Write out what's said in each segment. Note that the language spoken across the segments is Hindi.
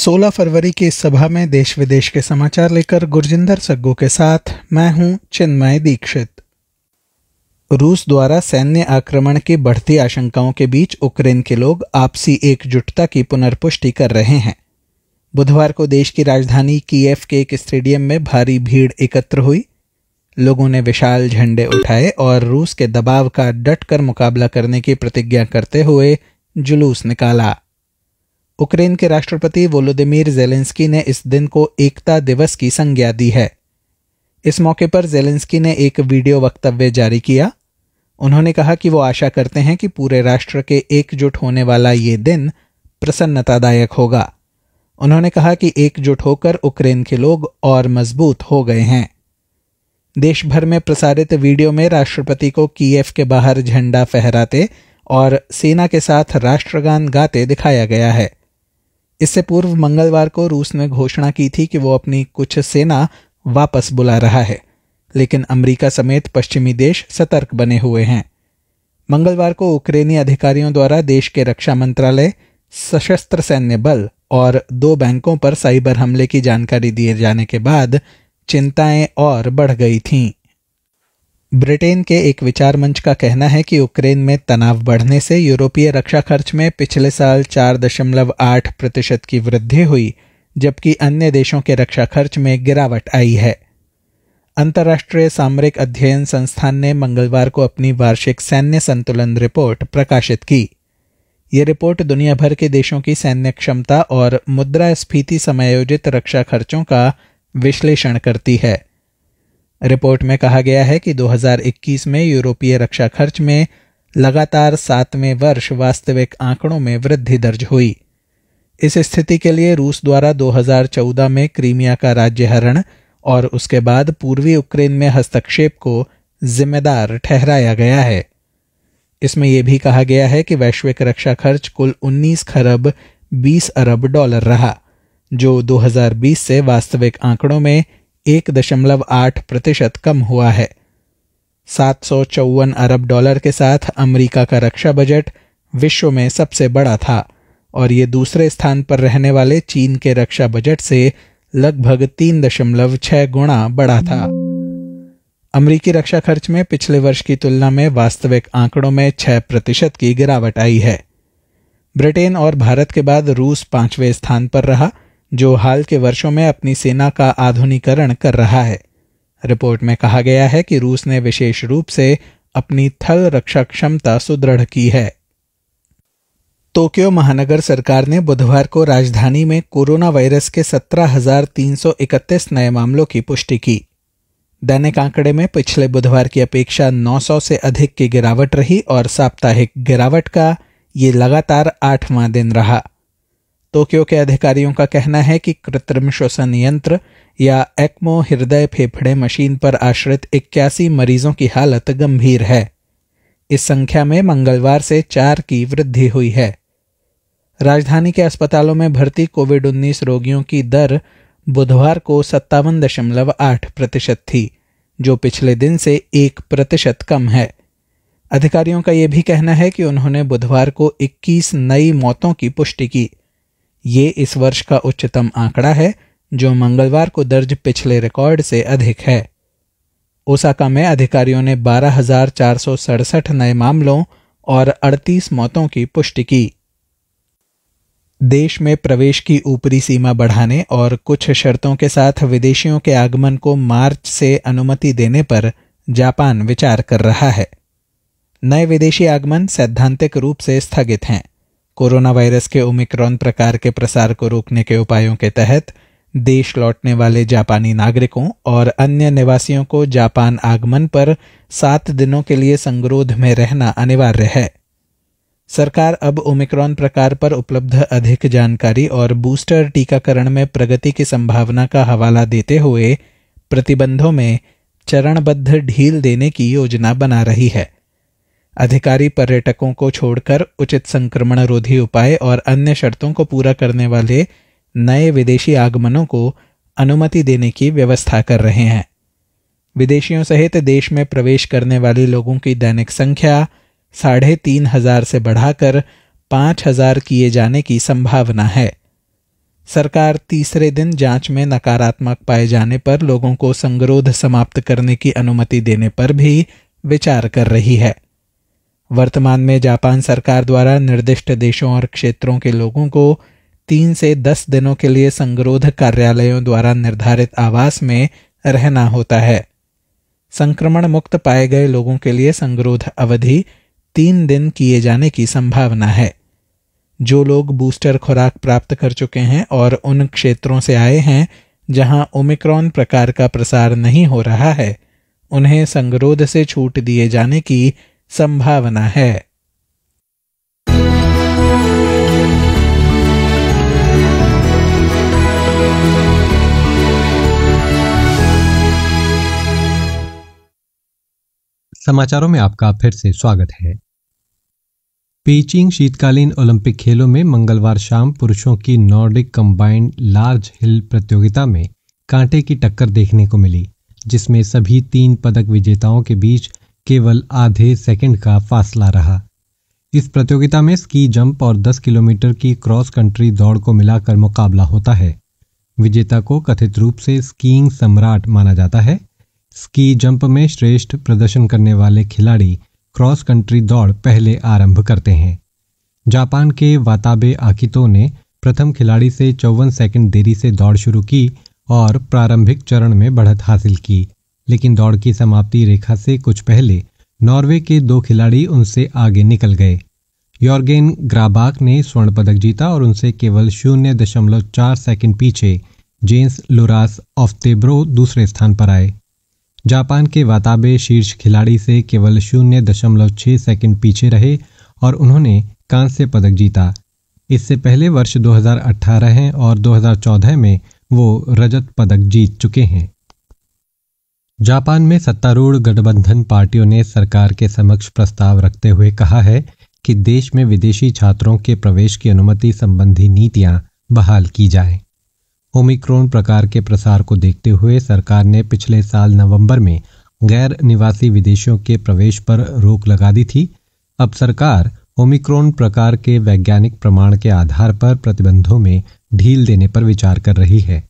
16 फरवरी की इस सभा में देश विदेश के समाचार लेकर गुरजिंदर सग्गू के साथ मैं हूं चिन्मय दीक्षित रूस द्वारा सैन्य आक्रमण की बढ़ती आशंकाओं के बीच यूक्रेन के लोग आपसी एकजुटता की पुनर्पुष्टि कर रहे हैं बुधवार को देश की राजधानी कीएफ के एक स्टेडियम में भारी भीड़ एकत्र हुई लोगों ने विशाल झंडे उठाए और रूस के दबाव का डटकर मुकाबला करने की प्रतिज्ञा करते हुए जुलूस निकाला उक्रेन के राष्ट्रपति वोलोदिमिर जेलेंस्की ने इस दिन को एकता दिवस की संज्ञा दी है इस मौके पर जेलेंस्की ने एक वीडियो वक्तव्य जारी किया उन्होंने कहा कि वो आशा करते हैं कि पूरे राष्ट्र के एकजुट होने वाला ये दिन प्रसन्नतादायक होगा उन्होंने कहा कि एकजुट होकर उक्रेन के लोग और मजबूत हो गए हैं देश भर में प्रसारित वीडियो में राष्ट्रपति को कीएफ के बाहर झंडा फहराते और सेना के साथ राष्ट्रगान गाते दिखाया गया है इससे पूर्व मंगलवार को रूस ने घोषणा की थी कि वो अपनी कुछ सेना वापस बुला रहा है लेकिन अमेरिका समेत पश्चिमी देश सतर्क बने हुए हैं मंगलवार को यूक्रेनी अधिकारियों द्वारा देश के रक्षा मंत्रालय सशस्त्र सैन्य बल और दो बैंकों पर साइबर हमले की जानकारी दिए जाने के बाद चिंताएं और बढ़ गई थीं ब्रिटेन के एक विचार मंच का कहना है कि यूक्रेन में तनाव बढ़ने से यूरोपीय रक्षा खर्च में पिछले साल चार दशमलव आठ प्रतिशत की वृद्धि हुई जबकि अन्य देशों के रक्षा खर्च में गिरावट आई है अंतर्राष्ट्रीय सामरिक अध्ययन संस्थान ने मंगलवार को अपनी वार्षिक सैन्य संतुलन रिपोर्ट प्रकाशित की ये रिपोर्ट दुनिया भर के देशों की सैन्य क्षमता और मुद्रास्फीति समायोजित रक्षा खर्चों का विश्लेषण करती है रिपोर्ट में कहा गया है कि 2021 में यूरोपीय रक्षा खर्च में लगातार सातवें वर्ष वास्तविक आंकड़ों में वृद्धि दर्ज हुई इस स्थिति के लिए रूस द्वारा 2014 में क्रीमिया का राज्य हरण और उसके बाद पूर्वी यूक्रेन में हस्तक्षेप को जिम्मेदार ठहराया गया है इसमें यह भी कहा गया है कि वैश्विक रक्षा खर्च कुल 19 खरब 20 अरब डॉलर रहा जो 2020 से वास्तविक आंकड़ों में एक दशमलव आठ प्रतिशत कम हुआ है सात सौ चौवन अरब डॉलर के साथ अमेरिका का रक्षा बजट विश्व में सबसे बड़ा था और ये दूसरे स्थान पर रहने वाले चीन के रक्षा बजट से लगभग तीन दशमलव छह गुणा बड़ा था अमरीकी रक्षा खर्च में पिछले वर्ष की तुलना में वास्तविक आंकड़ों में छह प्रतिशत की गिरावट आई है ब्रिटेन और भारत के बाद रूस पांचवें स्थान पर रहा जो हाल के वर्षों में अपनी सेना का आधुनिकरण कर रहा है रिपोर्ट में कहा गया है कि रूस ने विशेष रूप से अपनी थल रक्षा क्षमता सुदृढ़ की है टोक्यो महानगर सरकार ने बुधवार को राजधानी में कोरोना वायरस के 17,331 नए मामलों की पुष्टि की दैनिक आंकड़े में पिछले बुधवार की अपेक्षा 900 से अधिक की गिरावट रही और साप्ताहिक गिरावट का ये लगातार आठवां दिन रहा टोक्यो के अधिकारियों का कहना है कि कृत्रिम श्वसन यंत्र या एक्मो हृदय फेफड़े मशीन पर आश्रित इक्यासी मरीजों की हालत गंभीर है इस संख्या में मंगलवार से चार की वृद्धि हुई है राजधानी के अस्पतालों में भर्ती कोविड 19 रोगियों की दर बुधवार को सत्तावन दशमलव आठ प्रतिशत थी जो पिछले दिन से एक प्रतिशत कम है अधिकारियों का यह भी कहना है कि उन्होंने बुधवार को 21 नई मौतों की पुष्टि की ये इस वर्ष का उच्चतम आंकड़ा है जो मंगलवार को दर्ज पिछले रिकॉर्ड से अधिक है ओसाका में अधिकारियों ने बारह नए मामलों और 38 मौतों की पुष्टि की देश में प्रवेश की ऊपरी सीमा बढ़ाने और कुछ शर्तों के साथ विदेशियों के आगमन को मार्च से अनुमति देने पर जापान विचार कर रहा है नए विदेशी आगमन सैद्धांतिक रूप से स्थगित हैं कोरोना वायरस के ओमिक्रॉन प्रकार के प्रसार को रोकने के उपायों के तहत देश लौटने वाले जापानी नागरिकों और अन्य निवासियों को जापान आगमन पर सात दिनों के लिए संगरोध में रहना अनिवार्य है सरकार अब ओमिक्रॉन प्रकार पर उपलब्ध अधिक जानकारी और बूस्टर टीकाकरण में प्रगति की संभावना का हवाला देते हुए प्रतिबंधों में चरणबद्ध ढील देने की योजना बना रही है अधिकारी पर्यटकों को छोड़कर उचित संक्रमण रोधी उपाय और अन्य शर्तों को पूरा करने वाले नए विदेशी आगमनों को अनुमति देने की व्यवस्था कर रहे हैं विदेशियों सहित देश में प्रवेश करने वाले लोगों की दैनिक संख्या साढ़े तीन हजार से बढ़ाकर पांच हजार किए जाने की संभावना है सरकार तीसरे दिन जांच में नकारात्मक पाए जाने पर लोगों को संगरोध समाप्त करने की अनुमति देने पर भी विचार कर रही है वर्तमान में जापान सरकार द्वारा निर्दिष्ट देशों और क्षेत्रों के लोगों को तीन से दस दिनों के लिए संगरोध कार्यालयों द्वारा निर्धारित आवास में रहना होता है संक्रमण मुक्त पाए गए लोगों के लिए संगरोध अवधि तीन दिन किए जाने की संभावना है जो लोग बूस्टर खुराक प्राप्त कर चुके हैं और उन क्षेत्रों से आए हैं जहां ओमिक्रॉन प्रकार का प्रसार नहीं हो रहा है उन्हें संगरोध से छूट दिए जाने की संभावना है समाचारों में आपका फिर से स्वागत है पीचिंग शीतकालीन ओलंपिक खेलों में मंगलवार शाम पुरुषों की नॉर्डिक कंबाइंड लार्ज हिल प्रतियोगिता में कांटे की टक्कर देखने को मिली जिसमें सभी तीन पदक विजेताओं के बीच केवल आधे सेकंड का फासला रहा इस प्रतियोगिता में स्की जंप और 10 किलोमीटर की क्रॉस कंट्री दौड़ को मिलाकर मुकाबला होता है विजेता को कथित रूप से स्कीइंग सम्राट माना जाता है स्की जंप में श्रेष्ठ प्रदर्शन करने वाले खिलाड़ी क्रॉस कंट्री दौड़ पहले आरंभ करते हैं जापान के वाताबे आकितो ने प्रथम खिलाड़ी से चौवन सेकंड देरी से दौड़ शुरू की और प्रारंभिक चरण में बढ़त हासिल की लेकिन दौड़ की समाप्ति रेखा से कुछ पहले नॉर्वे के दो खिलाड़ी उनसे आगे निकल गए योर्गेन ग्राबाक ने स्वर्ण पदक जीता और उनसे केवल शून्य दशमलव चार सेकेंड पीछे जेम्स लुरास ऑफतेब्रो दूसरे स्थान पर आए जापान के वाताबे शीर्ष खिलाड़ी से केवल शून्य दशमलव छः सेकेंड पीछे रहे और उन्होंने कांस्य पदक जीता इससे पहले वर्ष 2018 और 2014 में वो रजत पदक जीत चुके हैं जापान में सत्तारूढ़ गठबंधन पार्टियों ने सरकार के समक्ष प्रस्ताव रखते हुए कहा है कि देश में विदेशी छात्रों के प्रवेश की अनुमति संबंधी नीतियां बहाल की जाए ओमिक्रोन प्रकार के प्रसार को देखते हुए सरकार ने पिछले साल नवंबर में गैर निवासी विदेशियों के प्रवेश पर रोक लगा दी थी अब सरकार ओमिक्रोन प्रकार के वैज्ञानिक प्रमाण के आधार पर प्रतिबंधों में ढील देने पर विचार कर रही है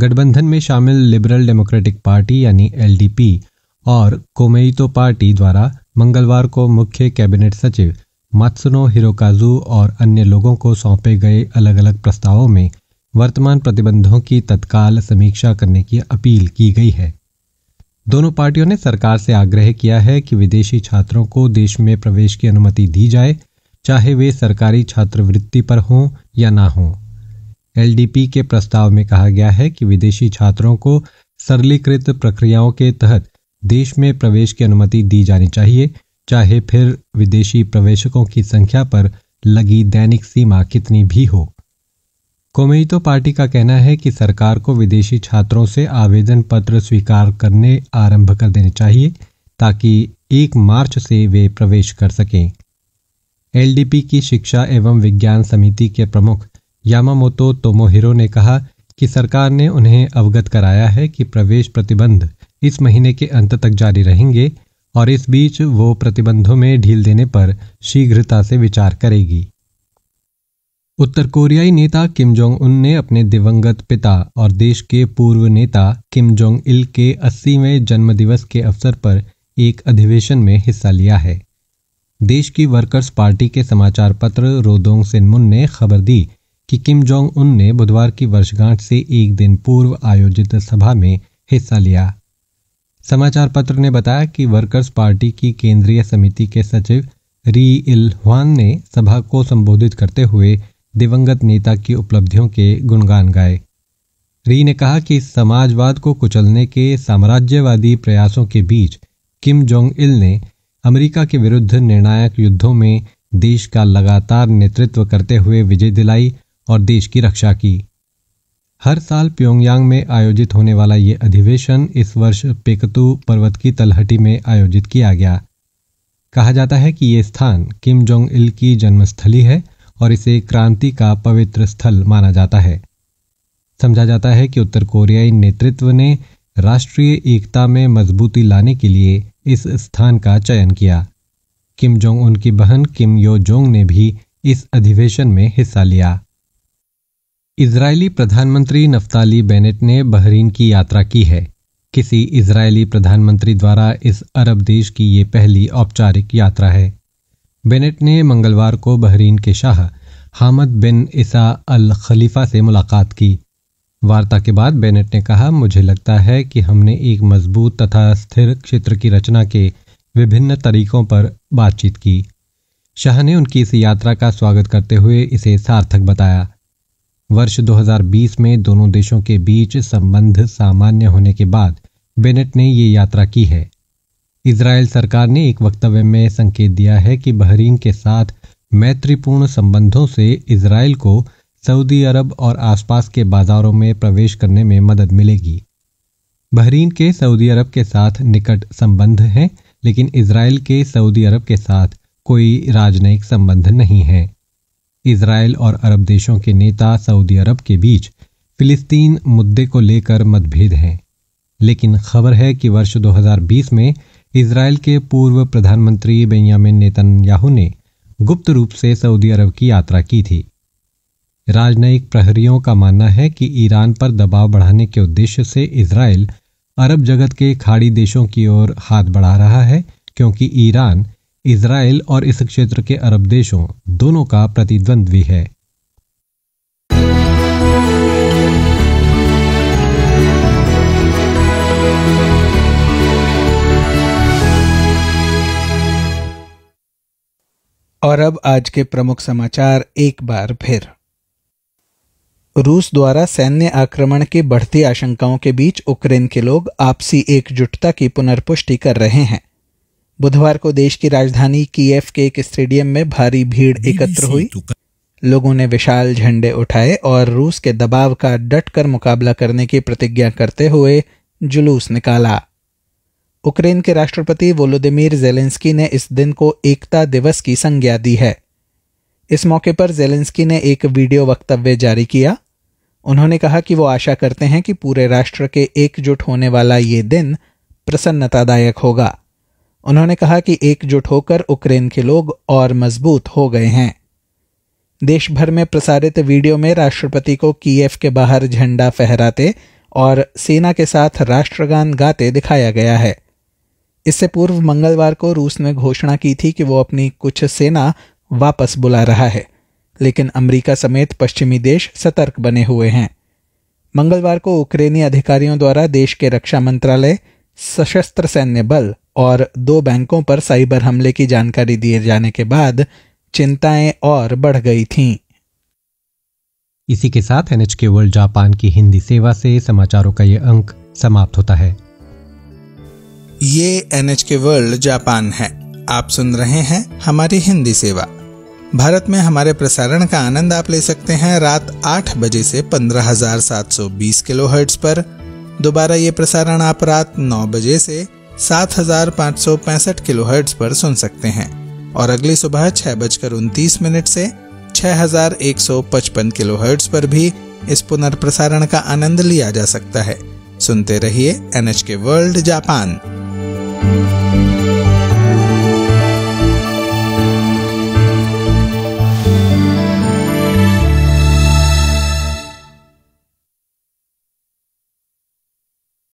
गठबंधन में शामिल लिबरल डेमोक्रेटिक पार्टी यानी एलडीपी और कोमेईतो पार्टी द्वारा मंगलवार को मुख्य कैबिनेट सचिव मत्सुनो हिरोकाजू और अन्य लोगों को सौंपे गए अलग अलग प्रस्तावों में वर्तमान प्रतिबंधों की तत्काल समीक्षा करने की अपील की गई है दोनों पार्टियों ने सरकार से आग्रह किया है कि विदेशी छात्रों को देश में प्रवेश की अनुमति दी जाए चाहे वे सरकारी छात्रवृत्ति पर हों या ना हों एलडीपी के प्रस्ताव में कहा गया है कि विदेशी छात्रों को सरलीकृत प्रक्रियाओं के तहत देश में प्रवेश की अनुमति दी जानी चाहिए चाहे फिर विदेशी प्रवेशकों की संख्या पर लगी दैनिक सीमा कितनी भी हो कोमेइतो पार्टी का कहना है कि सरकार को विदेशी छात्रों से आवेदन पत्र स्वीकार करने आरंभ कर देने चाहिए ताकि एक मार्च से वे प्रवेश कर सकें एलडीपी की शिक्षा एवं विज्ञान समिति के प्रमुख यामामोतो तोमोहिरो ने कहा कि सरकार ने उन्हें अवगत कराया है कि प्रवेश प्रतिबंध इस महीने के अंत तक जारी रहेंगे और इस बीच वो प्रतिबंधों में ढील देने पर शीघ्रता से विचार करेगी उत्तर कोरियाई नेता किम जोंग उन ने अपने दिवंगत पिता और देश के पूर्व नेता किम जोंग इल के 80वें जन्मदिवस के अवसर पर एक अधिवेशन में हिस्सा लिया है देश की वर्कर्स पार्टी के समाचार पत्र रोदोंग सिनमुन ने खबर दी कि किम जोंग उन ने बुधवार की वर्षगांठ से एक दिन पूर्व आयोजित सभा में हिस्सा लिया समाचार पत्र ने बताया कि वर्कर्स पार्टी की केंद्रीय समिति के सचिव री इल ह्वान ने सभा को संबोधित करते हुए दिवंगत नेता की उपलब्धियों के गुणगान गाए री ने कहा कि समाजवाद को कुचलने के साम्राज्यवादी प्रयासों के बीच किम जोंग इल ने अमेरिका के विरुद्ध निर्णायक युद्धों में देश का लगातार नेतृत्व करते हुए विजय दिलाई और देश की रक्षा की हर साल प्योंगयांग में आयोजित होने वाला ये अधिवेशन इस वर्ष पेकतु पर्वत की तलहटी में आयोजित किया गया कहा जाता है कि ये स्थान किम जोंग इल की जन्मस्थली है और इसे क्रांति का पवित्र स्थल माना जाता है समझा जाता है कि उत्तर कोरियाई नेतृत्व ने राष्ट्रीय एकता में मजबूती लाने के लिए इस स्थान का चयन किया किम जोंग उनकी बहन किम यो जोंग ने भी इस अधिवेशन में हिस्सा लिया इजरायली प्रधानमंत्री नफ्ताली बेनेट ने बहरीन की यात्रा की है किसी इजरायली प्रधानमंत्री द्वारा इस अरब देश की ये पहली औपचारिक यात्रा है बेनेट ने मंगलवार को बहरीन के शाह हामद बिन ईसा अल खलीफा से मुलाकात की वार्ता के बाद बेनेट ने कहा मुझे लगता है कि हमने एक मजबूत तथा स्थिर क्षेत्र की रचना के विभिन्न तरीकों पर बातचीत की शाह ने उनकी इस यात्रा का स्वागत करते हुए इसे सार्थक बताया वर्ष 2020 में दोनों देशों के बीच संबंध सामान्य होने के बाद बेनेट ने ये यात्रा की है इसराइल सरकार ने एक वक्तव्य में संकेत दिया है कि बहरीन के साथ मैत्रीपूर्ण संबंधों से इसराइल को सऊदी अरब और आसपास के बाजारों में प्रवेश करने में मदद मिलेगी बहरीन के सऊदी अरब के साथ निकट संबंध हैं लेकिन इसराइल के सऊदी अरब के साथ कोई राजनयिक संबंध नहीं है इसराइल और अरब देशों के नेता सऊदी अरब के बीच फिलिस्तीन मुद्दे को लेकर मतभेद हैं लेकिन खबर है कि वर्ष 2020 में इसराइल के पूर्व प्रधानमंत्री बेंयामिन नेतन्याहू ने गुप्त रूप से सऊदी अरब की यात्रा की थी राजनयिक प्रहरियों का मानना है कि ईरान पर दबाव बढ़ाने के उद्देश्य से इसराइल अरब जगत के खाड़ी देशों की ओर हाथ बढ़ा रहा है क्योंकि ईरान इसराइल और इस क्षेत्र के अरब देशों दोनों का प्रतिद्वंद्वी है और अब आज के प्रमुख समाचार एक बार फिर रूस द्वारा सैन्य आक्रमण की बढ़ती आशंकाओं के बीच यूक्रेन के लोग आपसी एकजुटता की पुनर्पुष्टि कर रहे हैं बुधवार को देश की राजधानी कीएफ के एक स्टेडियम में भारी भीड़ एकत्र हुई तो लोगों ने विशाल झंडे उठाए और रूस के दबाव का डटकर मुकाबला करने की प्रतिज्ञा करते हुए जुलूस निकाला उक्रेन के राष्ट्रपति वोलोदिमिर जेलेंस्की ने इस दिन को एकता दिवस की संज्ञा दी है इस मौके पर जेलेंस्की ने एक वीडियो वक्तव्य जारी किया उन्होंने कहा कि वो आशा करते हैं कि पूरे राष्ट्र के एकजुट होने वाला ये दिन प्रसन्नतादायक होगा उन्होंने कहा कि एकजुट होकर उक्रेन के लोग और मजबूत हो गए हैं देश भर में प्रसारित वीडियो में राष्ट्रपति को कीयफ के बाहर झंडा फहराते और सेना के साथ राष्ट्रगान गाते दिखाया गया है इससे पूर्व मंगलवार को रूस ने घोषणा की थी कि वो अपनी कुछ सेना वापस बुला रहा है लेकिन अमेरिका समेत पश्चिमी देश सतर्क बने हुए हैं मंगलवार को यूक्रेनी अधिकारियों द्वारा देश के रक्षा मंत्रालय सशस्त्र सैन्य बल और दो बैंकों पर साइबर हमले की जानकारी दिए जाने के बाद चिंताएं और बढ़ गई थीं इसी के साथ एनएच के वर्ल्ड जापान की हिंदी सेवा से समाचारों का ये अंक समाप्त होता है ये एनएच के वर्ल्ड जापान है आप सुन रहे हैं हमारी हिंदी सेवा भारत में हमारे प्रसारण का आनंद आप ले सकते हैं रात 8 बजे से 15,720 किलोहर्ट्ज़ पर दोबारा ये प्रसारण आप रात 9 बजे से सात किलोहर्ट्ज़ पर सुन सकते हैं और अगली सुबह छह बजकर उनतीस मिनट से 6155 किलोहर्ट्ज़ पर भी इस पुनर्प्रसारण का आनंद लिया जा सकता है सुनते रहिए एनएचके वर्ल्ड जापान